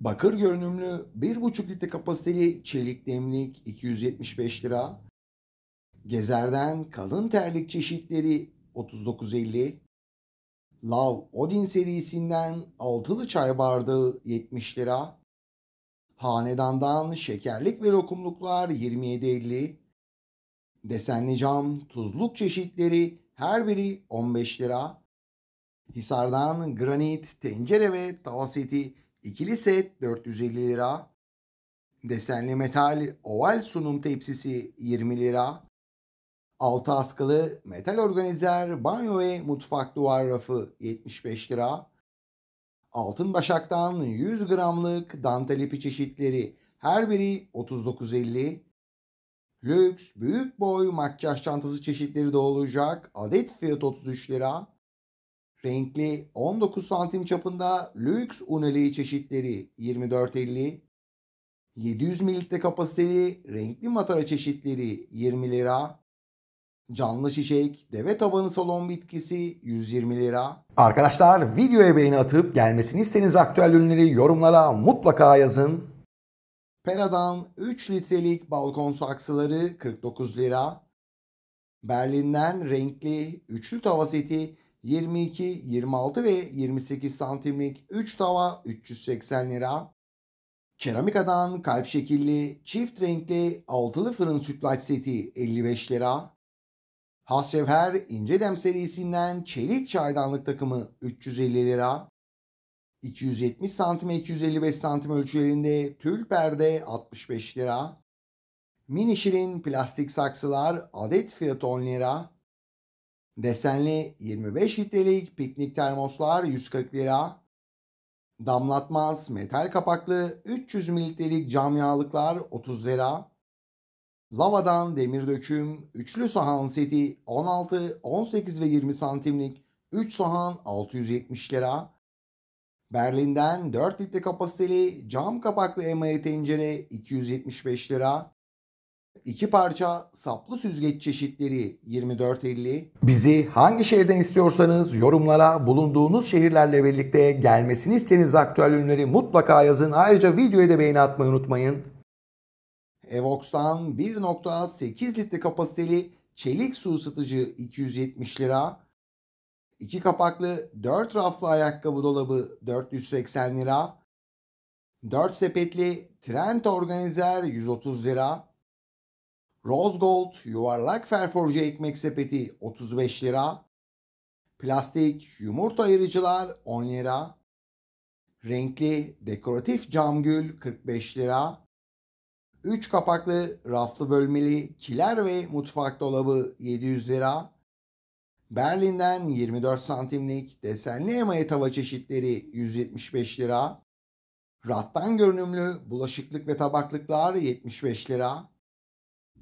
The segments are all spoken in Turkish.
Bakır görünümlü 1,5 litre kapasiteli çelik demlik 275 lira. Gezer'den kalın terlik çeşitleri 39.50. Love Odin serisinden altılı çay bardağı 70 lira. Hanedandan şekerlik ve lokumluklar 27.50. Desenli cam tuzluk çeşitleri her biri 15 lira. Hisar'dan granit, tencere ve tava seti İkili set 450 lira. Desenli metal oval sunum tepsisi 20 lira. Altı askılı metal organizer banyo ve mutfak duvar rafı 75 lira. Altın başaktan 100 gramlık dantel ipi çeşitleri her biri 39.50. Lüks büyük boy makyaj çantası çeşitleri de olacak. Adet fiyatı 33 lira renkli 19 santim çapında lüks uneli çeşitleri 24.50, 700 mililitre kapasiteli renkli matara çeşitleri 20 lira, Canlı şişek deve tabanı salon bitkisi 120 lira. Arkadaşlar videoya beğeni atıp gelmesini isteniz aktüel ürünleri yorumlara mutlaka yazın. Pera'dan 3 litrelik balkon saksıları 49 lira. Berlin'den renkli üçlü tava seti 22, 26 ve 28 santimlik 3 tava 380 lira. Keramikadan kalp şekilli çift renkli altılı fırın sütlaç seti 55 lira. Hascevher ince dem serisinden çelik çaydanlık takımı 350 lira. 270 santim 255 santim ölçülerinde tül perde 65 lira. Mini şirin plastik saksılar adet fiyatı 10 lira. Desenli 25 litrelik piknik termoslar 140 lira. Damlatmaz metal kapaklı 300 mililitrelik cam yağlıklar 30 lira. Lavadan demir döküm, üçlü sahan seti 16, 18 ve 20 santimlik 3 sahan 670 lira. Berlin'den 4 litre kapasiteli cam kapaklı emaye tencere 275 lira. İki parça saplı süzgeç çeşitleri 24.50. Bizi hangi şehirden istiyorsanız yorumlara bulunduğunuz şehirlerle birlikte gelmesini istediğiniz aktüel ürünleri mutlaka yazın. Ayrıca videoya da beğeni atmayı unutmayın. Evox'tan 1.8 litre kapasiteli çelik su ısıtıcı 270 lira. İki kapaklı 4 raflı ayakkabı dolabı 480 lira. 4 sepetli Trent organizer 130 lira. Rose Gold yuvarlak ferforje ekmek sepeti 35 lira. Plastik yumurta ayırıcılar 10 lira. Renkli dekoratif cam gül 45 lira. 3 kapaklı raflı bölmeli kiler ve mutfak dolabı 700 lira. Berlin'den 24 santimlik desenli emaye tava çeşitleri 175 lira. Rattan görünümlü bulaşıklık ve tabaklıklar 75 lira.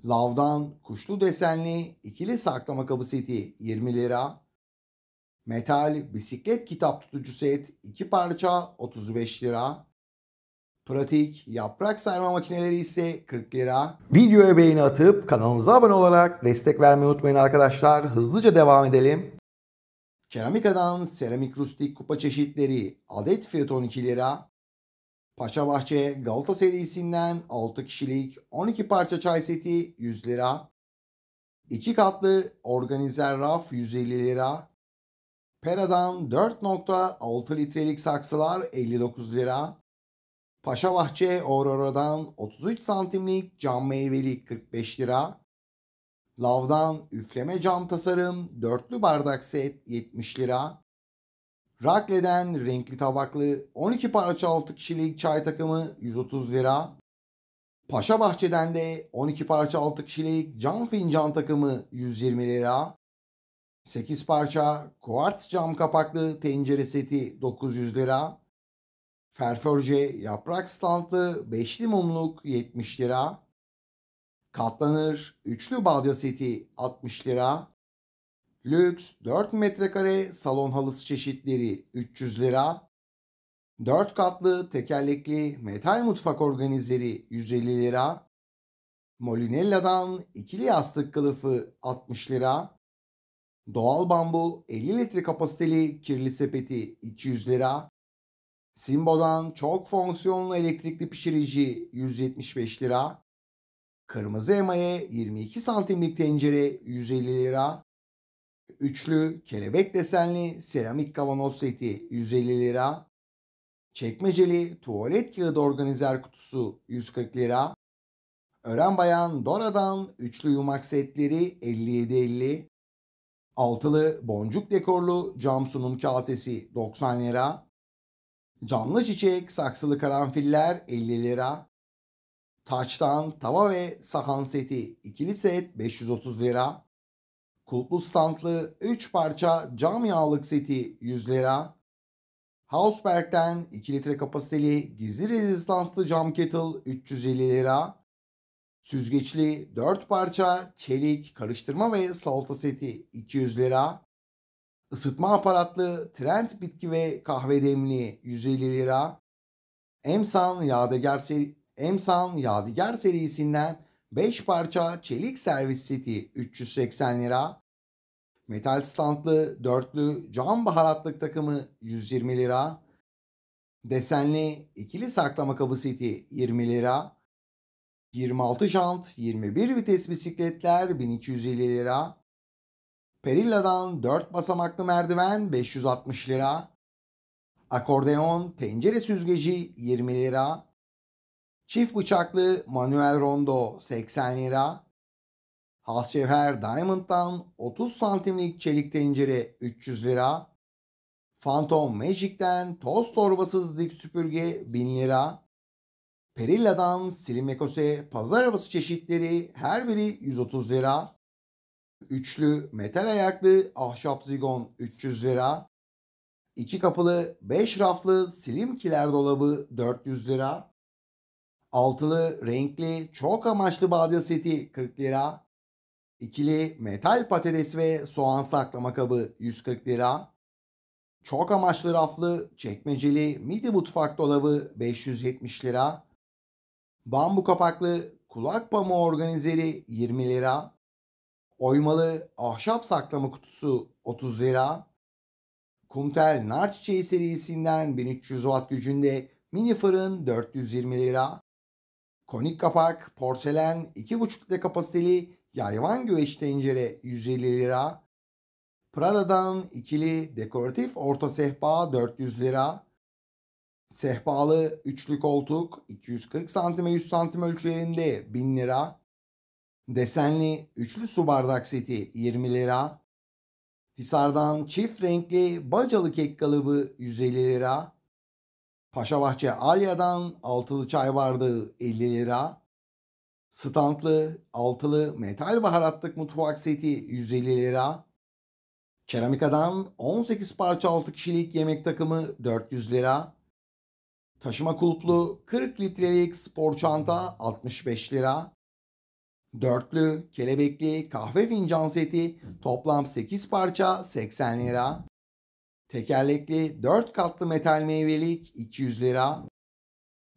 Lavdan kuşlu desenli ikili saklama kabı seti 20 lira. Metal bisiklet kitap tutucu set 2 parça 35 lira. Pratik yaprak sarma makineleri ise 40 lira. Videoya beğeni atıp kanalımıza abone olarak destek vermeyi unutmayın arkadaşlar. Hızlıca devam edelim. Keramikadan seramik rustik kupa çeşitleri adet fiyatı 12 lira. Paşabahçe Galata serisinden 6 kişilik 12 parça çay seti 100 lira. 2 katlı organizer raf 150 lira. Pera'dan 4.6 litrelik saksılar 59 lira. Paşabahçe Aurora'dan 33 santimlik cam meyveli 45 lira. Lav'dan üfleme cam tasarım dörtlü bardak set 70 lira. Rakle'den renkli tabaklı 12 parça 6 kişilik çay takımı 130 lira. Paşa Bahçe'den de 12 parça 6 kişilik cam fincan takımı 120 lira. 8 parça kuarts cam kapaklı tencere seti 900 lira. Ferforje yaprak standlı 5'li mumluk 70 lira. Katlanır üçlü balya seti 60 lira. Lüks 4 metrekare salon halısı çeşitleri 300 lira. 4 katlı tekerlekli metal mutfak organizeri 150 lira. Molinella'dan ikili yastık kılıfı 60 lira. Doğal bambu 50 litre kapasiteli kirli sepeti 200 lira. Simbo'dan çok fonksiyonlu elektrikli pişirici 175 lira. Kırmızı emaye 22 santimlik tencere 150 lira üçlü kelebek desenli seramik kavanoz seti 150 lira. Çekmeceli tuvalet kağıdı organizer kutusu 140 lira. Ören Bayan Dora'dan üçlü yumak setleri 57.50. Altılı boncuk dekorlu cam sunum kasesi 90 lira. Canlı çiçek saksılı karanfiller 50 lira. Taçtan tava ve sahan seti ikili set 530 lira. Kulplu standlı 3 parça cam yağlık seti 100 lira. Hausberg'den 2 litre kapasiteli gizli rezistanslı cam kettle 350 lira. Süzgeçli 4 parça çelik karıştırma ve salata seti 200 lira. Isıtma aparatlı Trend bitki ve kahve demli 150 lira. Emsan Yadigar, seri Emsan Yadigar serisinden 5 parça çelik servis seti 380 lira. Metal standlı dörtlü cam baharatlık takımı 120 lira. Desenli ikili saklama kabı seti 20 lira. 26 jant 21 vites bisikletler 1250 lira. Perilla'dan 4 basamaklı merdiven 560 lira. Akordeon tencere süzgeci 20 lira. Çift bıçaklı Manuel Rondo 80 lira. Hasçevher Diamond'dan 30 santimlik çelik tencere 300 lira. Phantom Magic'ten toz torbasız dik süpürge 1000 lira. Perilla'dan Silimekose pazar arabası çeşitleri her biri 130 lira. Üçlü metal ayaklı ahşap zigon 300 lira. İki kapılı 5 raflı slim kiler dolabı 400 lira. Altılı renkli çok amaçlı badya seti 40 lira. İkili metal patates ve soğan saklama kabı 140 lira. Çok amaçlı raflı çekmeceli midi mutfak dolabı 570 lira. Bambu kapaklı kulak pamuğu organizeri 20 lira. Oymalı ahşap saklama kutusu 30 lira. Kumtel nar çiçeği serisinden 1300 watt gücünde mini fırın 420 lira konik kapak, porselen, 2,5 litre kapasiteli yayvan göğeş tencere 150 lira. Prada'dan ikili dekoratif orta sehpa 400 lira. Sehpalı üçlü koltuk 240 santime 100 santim ölçülerinde 1000 lira. Desenli üçlü su bardak seti 20 lira. Hisar'dan çift renkli bacalı kek kalıbı 150 lira. Paşabahçe Alya'dan altılı çay bardağı 50 lira. Standlı altılı metal baharatlık mutfak seti 150 lira. Keramikadan 18 parça 6 kişilik yemek takımı 400 lira. Taşıma kulplu 40 litrelik spor çanta 65 lira. Dörtlü kelebekli kahve fincan seti toplam 8 parça 80 lira. Tekerlekli 4 katlı metal meyvelik 200 lira.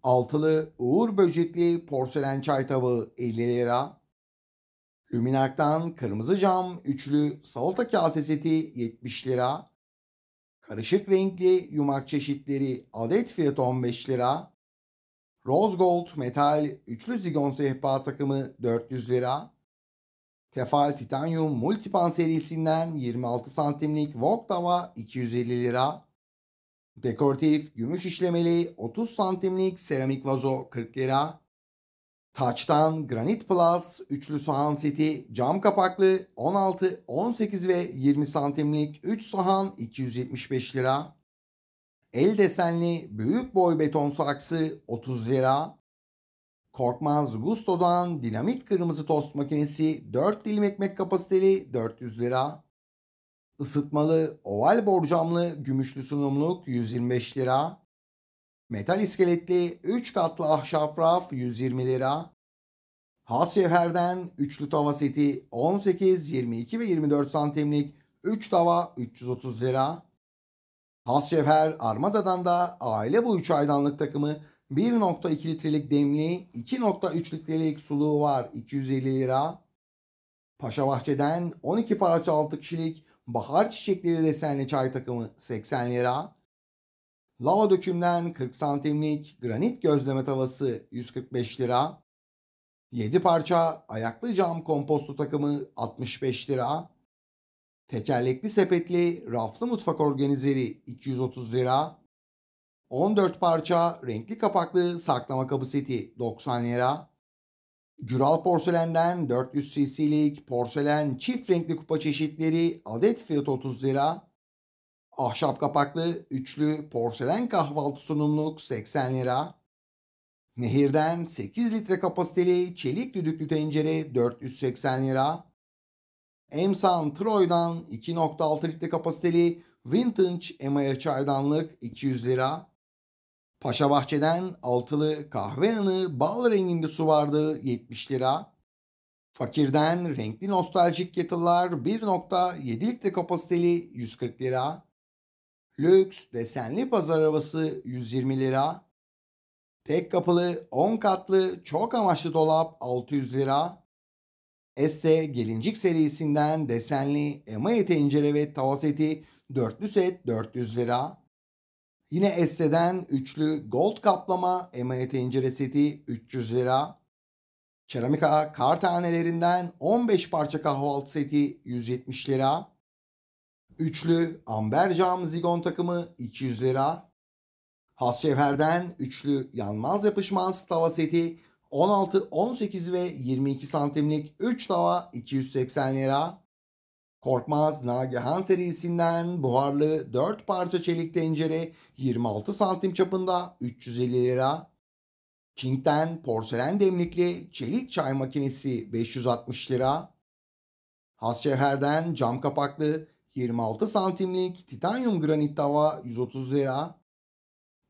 Altılı Uğur Böcekli porselen çay tabağı 50 lira. Luminark'tan kırmızı cam üçlü salata kase seti 70 lira. Karışık renkli yumak çeşitleri adet fiyatı 15 lira. Rose Gold metal üçlü zigon sehpa takımı 400 lira. Tefal Titanium Multipan serisinden 26 santimlik wok 250 lira. Dekoratif gümüş işlemeli 30 santimlik seramik vazo 40 lira. Taçtan Granit Plus üçlü sahan seti cam kapaklı 16, 18 ve 20 santimlik 3 sahan 275 lira. El desenli büyük boy beton saksı 30 lira. Korkmaz Gusto'dan dinamik kırmızı tost makinesi 4 dilim ekmek kapasiteli 400 lira. Isıtmalı oval borcamlı gümüşlü sunumluk 125 lira. Metal iskeletli 3 katlı ahşap raf 120 lira. Has Cevher'den üçlü tava seti 18, 22 ve 24 santimlik 3 tava 330 lira. Has Cevher Armada'dan da aile bu 3 aydanlık takımı 1.2 litrelik demliği 2.3 litrelik suluğu var 250 lira. Paşa Bahçe'den 12 parça 6 kişilik bahar çiçekleri desenli çay takımı 80 lira. Lava dökümden 40 santimlik granit gözleme tavası 145 lira. 7 parça ayaklı cam kompostu takımı 65 lira. Tekerlekli sepetli raflı mutfak organizeri 230 lira. 14 parça renkli kapaklı saklama kabı seti 90 lira. Güral porselenden 400 cc'lik porselen çift renkli kupa çeşitleri adet fiyat 30 lira. Ahşap kapaklı üçlü porselen kahvaltı sunumluk 80 lira. Nehirden 8 litre kapasiteli çelik düdüklü tencere 480 lira. Emsan Troy'dan 2.6 litre kapasiteli vintage emaya çaydanlık 200 lira. Paşa Bahçe'den altılı kahve anı, bal renginde su vardı 70 lira. Fakirden renkli nostaljik kettle'lar 1.7 litre kapasiteli 140 lira. Lüks desenli pazar arabası 120 lira. Tek kapılı 10 katlı çok amaçlı dolap 600 lira. Esse gelincik serisinden desenli emaye tencere ve tava seti dörtlü set 400 lira. Yine Esse'den üçlü gold kaplama emaye tencere seti 300 lira. Keramika kar tanelerinden 15 parça kahvaltı seti 170 lira. Üçlü amber cam zigon takımı 200 lira. Has cevherden üçlü yanmaz yapışmaz tava seti 16, 18 ve 22 santimlik 3 tava 280 lira. Korkmaz Nagihan serisinden buharlı 4 parça çelik tencere 26 santim çapında 350 lira. King'den porselen demlikli çelik çay makinesi 560 lira. Hasçevher'den cam kapaklı 26 santimlik titanyum granit tava 130 lira.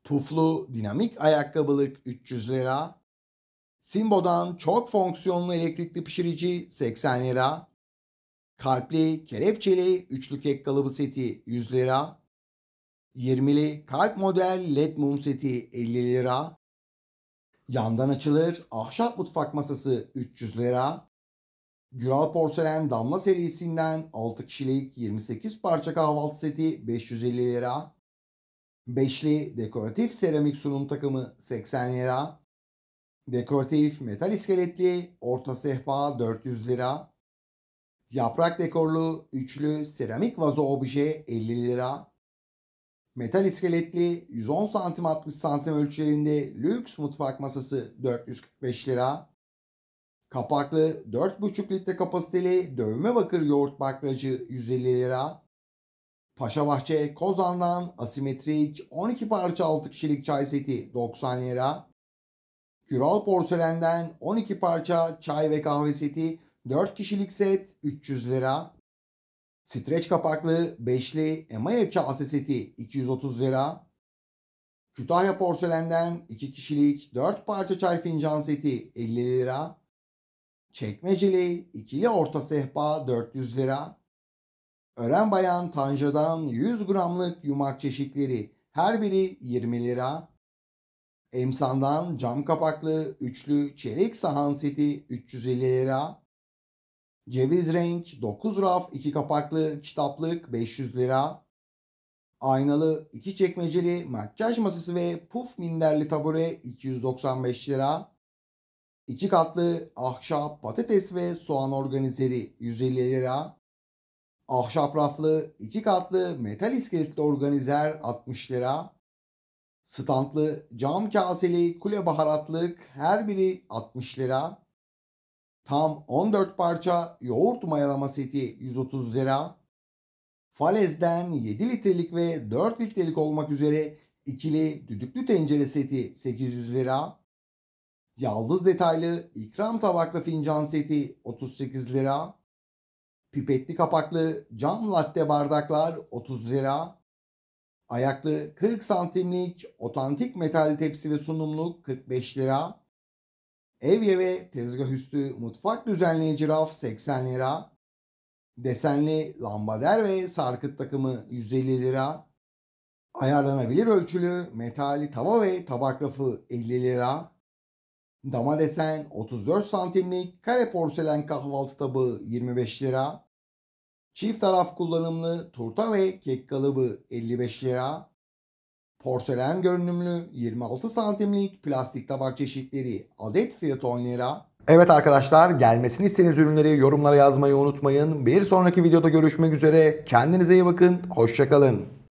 Puflu dinamik ayakkabılık 300 lira. Simbo'dan çok fonksiyonlu elektrikli pişirici 80 lira. Kalpli, kelepçeli, üçlü kek kalıbı seti 100 lira. 20'li kalp model led mum seti 50 lira. Yandan açılır ahşap mutfak masası 300 lira. Güral porselen damla serisinden 6 kişilik 28 parça kahvaltı seti 550 lira. Beşli dekoratif seramik sunum takımı 80 lira. Dekoratif metal iskeletli orta sehpa 400 lira. Yaprak dekorlu üçlü seramik vazo obje 50 lira. Metal iskeletli 110 santim 60 santim ölçülerinde lüks mutfak masası 445 lira. Kapaklı 4,5 litre kapasiteli dövme bakır yoğurt baklacı 150 lira. Paşabahçe Kozan'dan asimetrik 12 parça 6 kişilik çay seti 90 lira. Küral porselenden 12 parça çay ve kahve seti 4 kişilik set 300 lira. Streç kapaklı 5'li Emayev çalsa seti 230 lira. Kütahya porselenden 2 kişilik 4 parça çay fincan seti 50 lira. Çekmeceli ikili orta sehpa 400 lira. Ören Bayan Tanja'dan 100 gramlık yumak çeşitleri her biri 20 lira. Emsan'dan cam kapaklı üçlü çelik sahan seti 350 lira. Ceviz renk 9 raf 2 kapaklı kitaplık 500 lira. Aynalı 2 çekmeceli makyaj masası ve puf minderli tabure 295 lira. 2 katlı ahşap patates ve soğan organizeri 150 lira. Ahşap raflı 2 katlı metal iskeletli organizer 60 lira. Standlı cam kaseli kule baharatlık her biri 60 lira. Tam 14 parça yoğurt mayalama seti 130 lira. Falez'den 7 litrelik ve 4 litrelik olmak üzere ikili düdüklü tencere seti 800 lira. Yaldız detaylı ikram tabaklı fincan seti 38 lira. Pipetli kapaklı cam latte bardaklar 30 lira. Ayaklı 40 santimlik otantik metal tepsi ve sunumluk 45 lira. Ev yeme, tezgah üstü, mutfak düzenleyici raf 80 lira. Desenli lambader ve sarkıt takımı 150 lira. Ayarlanabilir ölçülü metali tava ve tabak rafı 50 lira. Dama desen 34 santimlik kare porselen kahvaltı tabağı 25 lira. Çift taraf kullanımlı turta ve kek kalıbı 55 lira. Porselen görünümlü 26 santimlik plastik tabak çeşitleri adet fiyatı 10 lira. Evet arkadaşlar gelmesini istediğiniz ürünleri yorumlara yazmayı unutmayın. Bir sonraki videoda görüşmek üzere. Kendinize iyi bakın. Hoşçakalın.